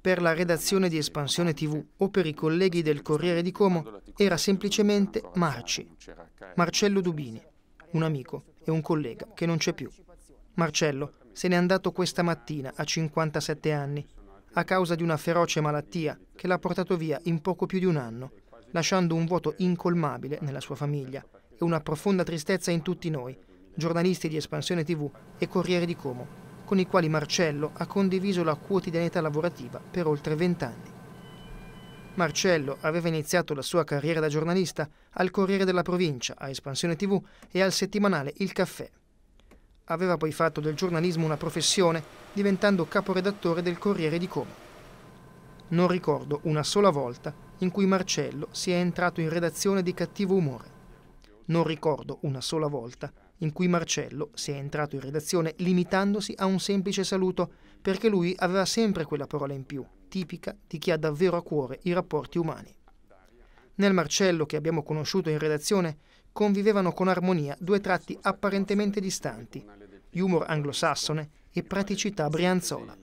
per la redazione di Espansione TV o per i colleghi del Corriere di Como era semplicemente Marci, Marcello Dubini, un amico e un collega che non c'è più. Marcello se n'è andato questa mattina a 57 anni a causa di una feroce malattia che l'ha portato via in poco più di un anno, lasciando un vuoto incolmabile nella sua famiglia e una profonda tristezza in tutti noi, giornalisti di Espansione TV e Corriere di Como, con i quali Marcello ha condiviso la quotidianità lavorativa per oltre vent'anni. Marcello aveva iniziato la sua carriera da giornalista al Corriere della Provincia, a Espansione TV e al settimanale Il Caffè. Aveva poi fatto del giornalismo una professione, diventando caporedattore del Corriere di Como. Non ricordo una sola volta in cui Marcello sia entrato in redazione di cattivo umore. Non ricordo una sola volta in cui Marcello si è entrato in redazione limitandosi a un semplice saluto, perché lui aveva sempre quella parola in più, tipica di chi ha davvero a cuore i rapporti umani. Nel Marcello che abbiamo conosciuto in redazione convivevano con armonia due tratti apparentemente distanti, humor anglosassone e praticità brianzola.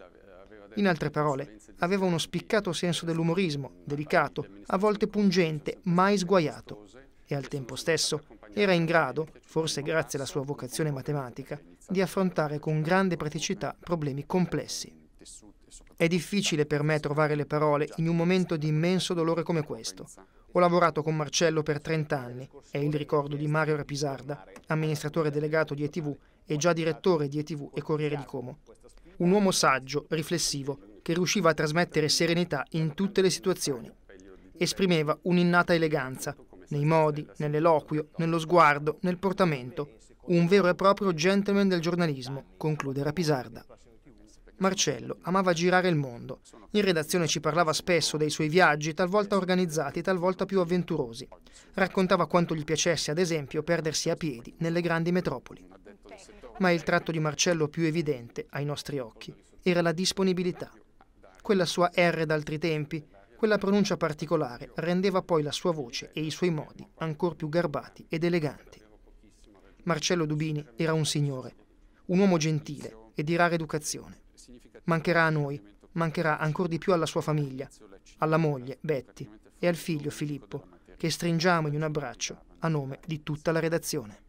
In altre parole, aveva uno spiccato senso dell'umorismo, delicato, a volte pungente, mai sguaiato, e al tempo stesso era in grado, forse grazie alla sua vocazione matematica, di affrontare con grande praticità problemi complessi. È difficile per me trovare le parole in un momento di immenso dolore come questo. Ho lavorato con Marcello per 30 anni, è il ricordo di Mario Rapisarda, amministratore delegato di ETV e già direttore di ETV e Corriere di Como. Un uomo saggio, riflessivo, che riusciva a trasmettere serenità in tutte le situazioni. Esprimeva un'innata eleganza, nei modi, nell'eloquio, nello sguardo, nel portamento. Un vero e proprio gentleman del giornalismo, conclude Rapisarda. Marcello amava girare il mondo. In redazione ci parlava spesso dei suoi viaggi, talvolta organizzati, talvolta più avventurosi. Raccontava quanto gli piacesse, ad esempio, perdersi a piedi nelle grandi metropoli. Ma il tratto di Marcello più evidente, ai nostri occhi, era la disponibilità. Quella sua R d'altri tempi, quella pronuncia particolare rendeva poi la sua voce e i suoi modi ancor più garbati ed eleganti. Marcello Dubini era un signore, un uomo gentile e di rara educazione. Mancherà a noi, mancherà ancor di più alla sua famiglia, alla moglie Betty e al figlio Filippo, che stringiamo in un abbraccio a nome di tutta la redazione.